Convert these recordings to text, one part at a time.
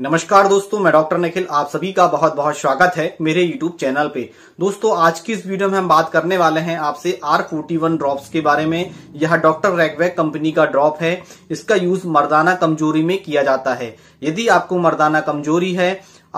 नमस्कार दोस्तों मैं डॉक्टर निखिल आप सभी का बहुत बहुत स्वागत है मेरे यूट्यूब चैनल पे दोस्तों आज की इस वीडियो में हम बात करने वाले हैं आपसे आर फोर्टी वन ड्रॉप के बारे में यह डॉक्टर रेगवे कंपनी का ड्रॉप है इसका यूज मर्दाना कमजोरी में किया जाता है यदि आपको मर्दाना कमजोरी है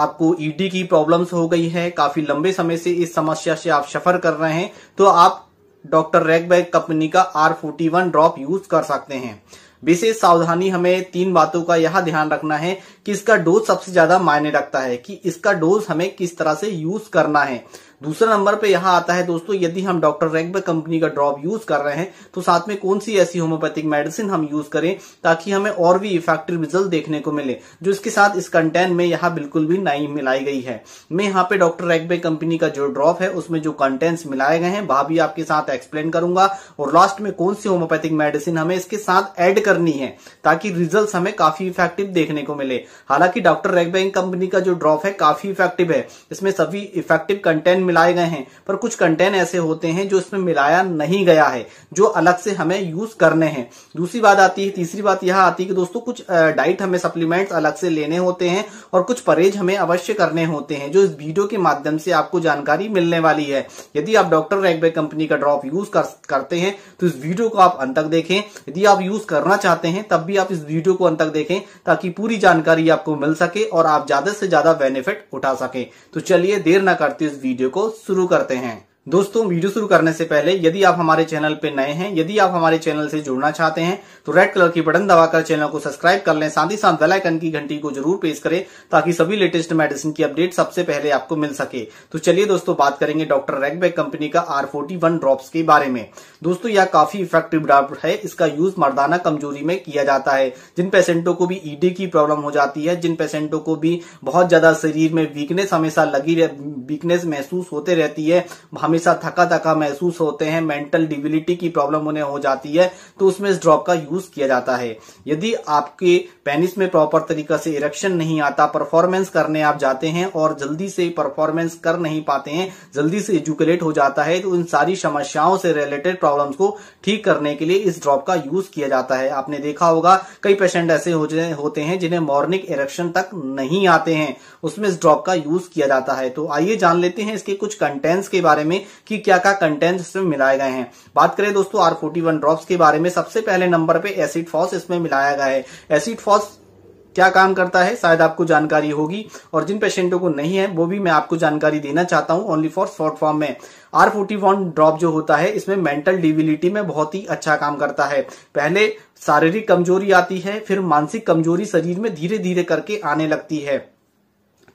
आपको ईडी e की प्रॉब्लम्स हो गई है काफी लंबे समय से इस समस्या से आप सफर कर रहे हैं तो आप डॉक्टर रैगवैक कंपनी का R forty one drop use कर सकते हैं विशेष सावधानी हमें तीन बातों का यह ध्यान रखना है कि इसका डोज सबसे ज्यादा मायने रखता है कि इसका डोज हमें किस तरह से यूज करना है दूसरा नंबर पे यहाँ आता है दोस्तों यदि हम डॉक्टर रैंक कंपनी का ड्रॉप यूज कर रहे हैं तो साथ में कौन सी ऐसी होम्योपैथिक मेडिसिन हम यूज करें ताकि हमें और भी इफेक्टिव रिजल्ट देखने को मिले जो इसके साथ इस कंटेंट में यहाँ बिल्कुल भी नहीं मिलाई गई है मैं यहाँ पे डॉक्टर रैंक कंपनी का जो ड्रॉप है उसमें जो कंटेंट्स मिलाए गए हैं वह भी आपके साथ एक्सप्लेन करूंगा और लास्ट में कौन सी होम्योपैथिक मेडिसिन हमें इसके साथ एड करनी है ताकि रिजल्ट हमें काफी इफेक्टिव देखने को मिले हालांकि डॉक्टर रेगबैंग कंपनी का जो ड्रॉप है काफी इफेक्टिव है इसमें सभी इफेक्टिव कंटेंट मिलाए गए हैं पर कुछ कंटेंट ऐसे होते हैं जो इसमें मिलाया नहीं गया है जो अलग से हमें यूज करने हैं दूसरी बात आती है तीसरी बात यह आती है कि दोस्तों कुछ डाइट हमें सप्लीमेंट्स अलग से लेने होते हैं और कुछ परहेज हमें अवश्य करने होते हैं जो इस वीडियो के माध्यम से आपको जानकारी मिलने वाली है यदि आप डॉक्टर रेगबैंग कंपनी का ड्रॉप यूज कर, करते हैं तो इस वीडियो को आप अंत तक देखें यदि आप यूज करना चाहते हैं तब भी आप इस वीडियो को अंत तक देखें ताकि पूरी जानकारी जानकारी आपको मिल सके और आप ज्यादा से ज्यादा बेनिफिट उठा सके तो चलिए देर ना करते इस वीडियो को शुरू करते हैं दोस्तों वीडियो शुरू करने से पहले यदि आप हमारे चैनल पर नए हैं यदि आप हमारे चैनल से जुड़ना चाहते हैं तो रेड कलर की बटन दबाकर चैनल को सब्सक्राइब कर लें साथ ही साथ बेल आइकन की घंटी को जरूर प्रेस करें ताकि सभी लेटेस्ट मेडिसिन की अपडेट सबसे पहले आपको मिल सके तो चलिए दोस्तों बात करेंगे डॉक्टर रेगबेक कंपनी का आर फोर्टी वन ड्रॉप्स के बारे में दोस्तों यह काफी इफेक्टिव ड्रॉप है इसका यूज मर्दाना कमजोरी में किया जाता है जिन पेशेंटों को भी ईडी e की प्रॉब्लम हो जाती है जिन पेशेंटों को भी बहुत ज्यादा शरीर में वीकनेस हमेशा लगी वीकनेस महसूस होते रहती है हमें हमेशा थका थका महसूस होते हैं मेंटल डिबिलिटी की प्रॉब्लम उन्हें हो जाती है तो उसमें इस ड्रॉप का यूज किया जाता है यदि आपके पेनिस में प्रॉपर तरीका से इरेक्शन नहीं आता परफॉर्मेंस करने आप जाते हैं और जल्दी से परफॉर्मेंस कर नहीं पाते हैं जल्दी से एजुकेट हो जाता है तो इन सारी समस्याओं से रिलेटेड प्रॉब्लम को ठीक करने के लिए इस ड्रॉप का यूज किया जाता है आपने देखा होगा कई पेशेंट ऐसे हो होते हैं जिन्हें मॉर्निंग इरेक्शन तक नहीं आते हैं उसमें इस ड्रॉप का यूज किया जाता है तो आइए जान लेते हैं इसके कुछ कंटेंट्स के बारे में कि क्या क्या कंटेंट इसमें मिलाए गए हैं बात करें दोस्तों आर फोर्टी वन ड्रॉप्स के बारे में सबसे पहले नंबर पे एसिड फॉस इसमें मिलाया गया है एसिड फॉस क्या काम करता है शायद आपको जानकारी होगी और जिन पेशेंटों को नहीं है वो भी मैं आपको जानकारी देना चाहता हूं ओनली फॉर शॉर्ट फॉर्म में आर फोर्टी वन ड्रॉप जो होता है इसमें मेंटल डिबिलिटी में बहुत ही अच्छा काम करता है पहले शारीरिक कमजोरी आती है फिर मानसिक कमजोरी शरीर में धीरे धीरे करके आने लगती है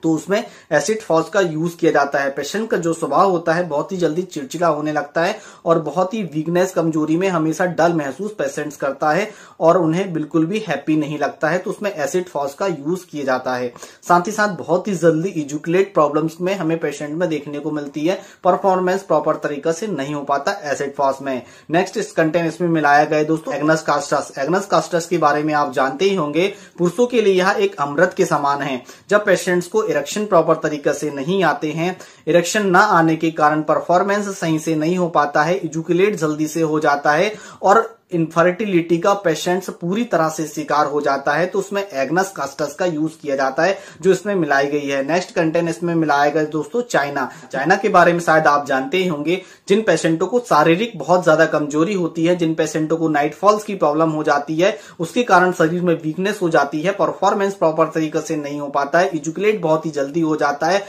तो उसमें एसिड फॉस का यूज किया जाता है पेशेंट का जो स्वभाव होता है बहुत ही जल्दी चिड़चिड़ा होने लगता है और बहुत ही वीकनेस कमजोरी में हमेशा डल महसूस पेशेंट्स करता है और उन्हें बिल्कुल भी हैप्पी नहीं लगता है तो उसमें एसिड फॉस का यूज किया जाता है साथ ही साथ बहुत ही जल्दी इजुकुलेट प्रॉब्लम में हमें पेशेंट में देखने को मिलती है परफॉर्मेंस प्रॉपर तरीके से नहीं हो पाता एसिड फॉस में नेक्स्ट इस कंटेंट इसमें मिलाया गया दोस्तों एग्नस कास्टस एग्नस कास्टस के बारे में आप जानते ही होंगे पुरुषों के लिए यह एक अमृत के समान है जब पेशेंट्स को इरेक्शन प्रॉपर तरीके से नहीं आते हैं इरेक्शन ना आने के कारण परफॉर्मेंस सही से नहीं हो पाता है इजुकुलेट जल्दी से हो जाता है और इनफर्टिलिटी का पेशेंट्स पूरी तरह से शिकार हो जाता है तो उसमें एग्नस कास्टस का यूज किया जाता है जो इसमें मिलाई गई है नेक्स्ट कंटेंट इसमें मिलाया गया दोस्तों चाइना चाइना के बारे में शायद आप जानते ही होंगे जिन पेशेंटों को शारीरिक बहुत ज्यादा कमजोरी होती है जिन पेशेंटों को नाइट फॉल्स की प्रॉब्लम हो जाती है उसके कारण शरीर में वीकनेस हो जाती है परफॉर्मेंस प्रॉपर तरीके से नहीं हो पाता है इजुकुलेट बहुत ही जल्दी हो जाता है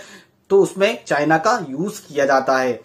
तो उसमें चाइना का यूज किया जाता है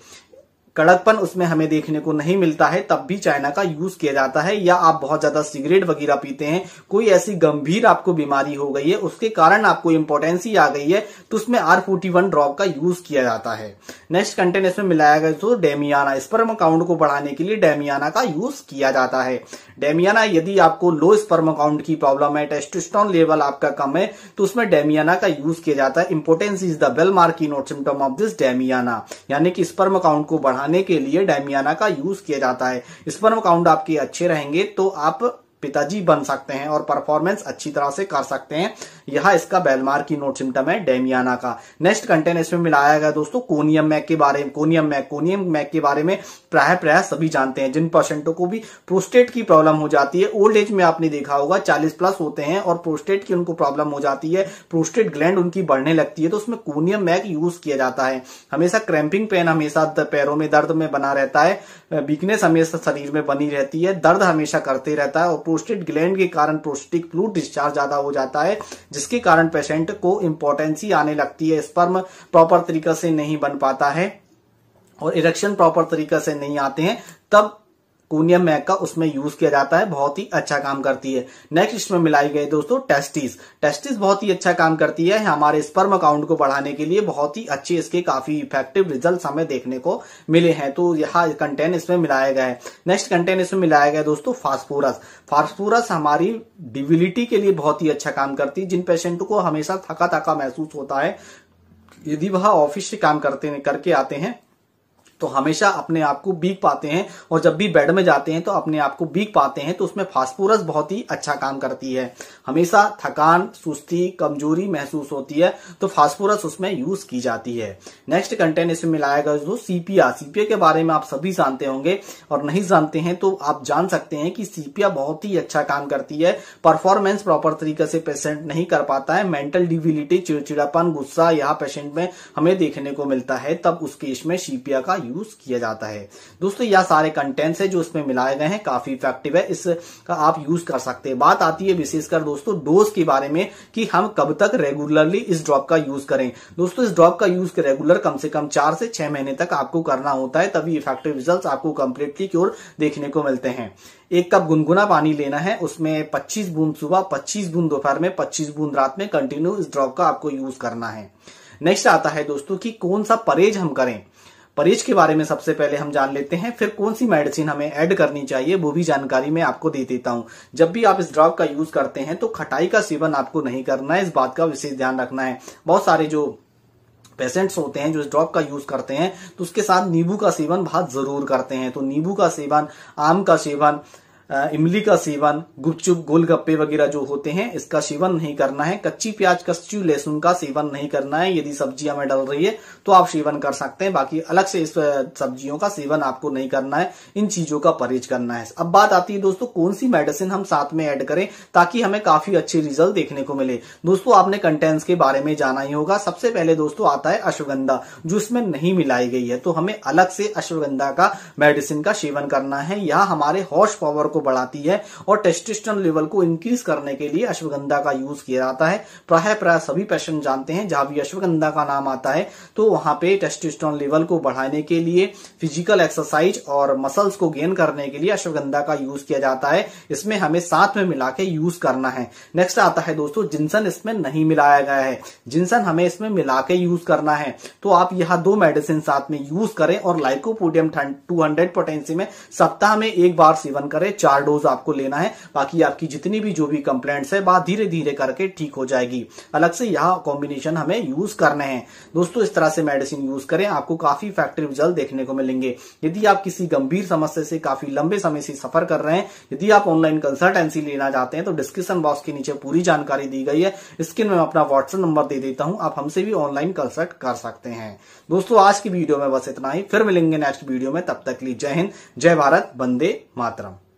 कड़कपन उसमें हमें देखने को नहीं मिलता है तब भी चाइना का यूज किया जाता है या आप बहुत ज्यादा सिगरेट वगैरह पीते हैं कोई ऐसी गंभीर आपको बीमारी हो गई है उसके कारण आपको इम्पोर्टेंसी आ गई है तो उसमें आर फोर्टी वन ड्रॉप का यूज किया जाता है नेक्स्ट कंटेंट इसमें मिलाया गया तो डेमियाना स्पर्म काउंट को बढ़ाने के लिए डेमियाना का यूज किया जाता है डेमियाना यदि आपको लो स्पर्म काउंट की प्रॉब्लम है टेस्टोस्टेरोन लेवल आपका कम है तो उसमें डेमियाना का यूज किया जाता है importance is the bell marking और सिम्टम ऑफ दिस डेमियाना यानी कि स्पर्म काउंट को बढ़ाने बढ़ाने के लिए डायमियाना का यूज किया जाता है स्पर्म काउंट आपके अच्छे रहेंगे तो आप पिताजी बन सकते हैं और परफॉर्मेंस अच्छी तरह से कर सकते हैं यहां इसका बेलमार की नोट सिम्टम है डेमियाना का नेक्स्ट कंटेंट इसमें मिलाया गया दोस्तों कोनियम मैक के बारे में कोनियम मैक कोनियम मैक के बारे में प्राय प्राय सभी जानते हैं जिन पेशेंटों को भी प्रोस्टेट की प्रॉब्लम हो जाती है ओल्ड एज में आपने देखा होगा चालीस प्लस होते हैं और प्रोस्टेट की उनको प्रॉब्लम हो जाती है प्रोस्टेट ग्लैंड उनकी बढ़ने लगती है तो उसमें कोनियम मैक यूज किया जाता है हमेशा क्रैम्पिंग पेन हमेशा पैरों में दर्द में बना रहता है वीकनेस हमेशा शरीर में बनी रहती है दर्द हमेशा करते रहता है और प्रोस्टेट ग्लैंड के कारण प्रोस्टिक फ्लू डिस्चार्ज ज्यादा हो जाता है जिसके कारण पेशेंट को इम्पोर्टेंसी आने लगती है स्पर्म प्रॉपर तरीके से नहीं बन पाता है और इरेक्शन प्रॉपर तरीके से नहीं आते हैं तब कूनियम मैक का उसमें यूज किया जाता है बहुत ही अच्छा काम करती है नेक्स्ट इसमें मिलाई गई दोस्तों टेस्टिस टेस्टिस बहुत ही अच्छा काम करती है हमारे स्पर्म अकाउंट को बढ़ाने के लिए बहुत ही अच्छे इसके काफी इफेक्टिव रिजल्ट हमें देखने को मिले हैं तो यह कंटेंट इसमें मिलाया गया है नेक्स्ट कंटेंट इसमें मिलाया गया दोस्तों फास्फोरस फास्फोरस हमारी डिबिलिटी के लिए बहुत ही अच्छा काम करती है जिन पेशेंट को हमेशा थका थका महसूस होता है यदि वह ऑफिस से काम करते करके आते हैं तो हमेशा अपने आप को बीक पाते हैं और जब भी बेड में जाते हैं तो अपने आप को बीक पाते हैं तो उसमें फास्फोरस बहुत ही अच्छा काम करती है हमेशा थकान सुस्ती कमजोरी महसूस होती है तो फास्फोरस उसमें यूज की जाती है नेक्स्ट कंटेंट इसमें मिलाया गया जो सीपिया सीपिया के बारे में आप सभी जानते होंगे और नहीं जानते हैं तो आप जान सकते हैं कि सीपिया बहुत ही अच्छा काम करती है परफॉर्मेंस प्रॉपर तरीके से पेशेंट नहीं कर पाता है मेंटल डिबिलिटी चिड़चिड़ापन गुस्सा यह पेशेंट में हमें देखने को मिलता है तब उस केस में सीपिया का यूज किया जाता है दोस्तों यह सारे कंटेंट्स है जो इसमें मिलाए गए हैं काफी इफेक्टिव है इसका आप यूज कर सकते हैं बात आती है विशेषकर दोस्तों डोज के बारे में कि हम कब तक रेगुलरली इस ड्रॉप का यूज करें दोस्तों इस ड्रॉप का यूज रेगुलर कम से कम चार से छह महीने तक आपको करना होता है तभी इफेक्टिव रिजल्ट आपको कंप्लीटली क्योर देखने को मिलते हैं एक कप गुनगुना पानी लेना है उसमें 25 बूंद सुबह 25 बूंद दोपहर में 25 बूंद रात में कंटिन्यू इस ड्रॉप का आपको यूज करना है नेक्स्ट आता है दोस्तों कि कौन सा परहेज हम करें परहेज के बारे में सबसे पहले हम जान लेते हैं फिर कौन सी मेडिसिन हमें ऐड करनी चाहिए वो भी जानकारी मैं आपको दे देता हूँ जब भी आप इस ड्रॉप का यूज करते हैं तो खटाई का सेवन आपको नहीं करना है इस बात का विशेष ध्यान रखना है बहुत सारे जो पेशेंट्स होते हैं जो इस ड्रॉप का यूज करते हैं तो उसके साथ नींबू का सेवन बहुत जरूर करते हैं तो नींबू का सेवन आम का सेवन इमली का सेवन गुपचुप गोलगप्पे वगैरह जो होते हैं इसका सेवन नहीं करना है कच्ची प्याज कच्ची लहसुन का सेवन नहीं करना है यदि सब्जियां में डल रही है तो आप सेवन कर सकते हैं बाकी अलग से इस सब्जियों का सेवन आपको नहीं करना है इन चीजों का परहेज करना है अब बात आती है दोस्तों कौन सी मेडिसिन हम साथ में एड करें ताकि हमें काफी अच्छे रिजल्ट देखने को मिले दोस्तों आपने कंटेंट्स के बारे में जाना ही होगा सबसे पहले दोस्तों आता है अश्वगंधा जो इसमें नहीं मिलाई गई है तो हमें अलग से अश्वगंधा का मेडिसिन का सेवन करना है यह हमारे हॉर्स पावर को बढ़ाती है और टेस्टिस्टन लेवल को इंक्रीज करने के लिए अश्वगंधा का यूज किया जाता है प्राय प्राय सभी पेशेंट जानते हैं जहां भी अश्वगंधा का नाम आता है तो वहां पे टेस्टिस्टोन लेवल को बढ़ाने के लिए फिजिकल एक्सरसाइज और मसल्स को गेन करने के लिए अश्वगंधा का यूज किया जाता है इसमें हमें साथ में मिला यूज करना है नेक्स्ट आता है दोस्तों जिनसन इसमें नहीं मिलाया गया है जिनसन हमें इसमें मिला यूज करना है तो आप यहाँ दो मेडिसिन साथ में यूज करें और लाइकोपोडियम टू हंड्रेड पोटेंसी में सप्ताह में एक बार सेवन करें चार चार डोज आपको लेना है बाकी आपकी जितनी भी जो भी कंप्लेंट्स है बात धीरे धीरे करके ठीक हो जाएगी अलग से यह कॉम्बिनेशन हमें यूज करने हैं दोस्तों इस तरह से मेडिसिन यूज करें आपको काफी इफेक्टिव रिजल्ट देखने को मिलेंगे यदि आप किसी गंभीर समस्या से काफी लंबे समय से सफर कर रहे हैं यदि आप ऑनलाइन कंसल्टेंसी लेना चाहते हैं तो डिस्क्रिप्शन बॉक्स के नीचे पूरी जानकारी दी गई है स्क्रीन में अपना व्हाट्सएप नंबर दे देता हूं आप हमसे भी ऑनलाइन कंसल्ट कर सकते हैं दोस्तों आज की वीडियो में बस इतना ही फिर मिलेंगे नेक्स्ट वीडियो में तब तक ली जय हिंद जय भारत बंदे मातरम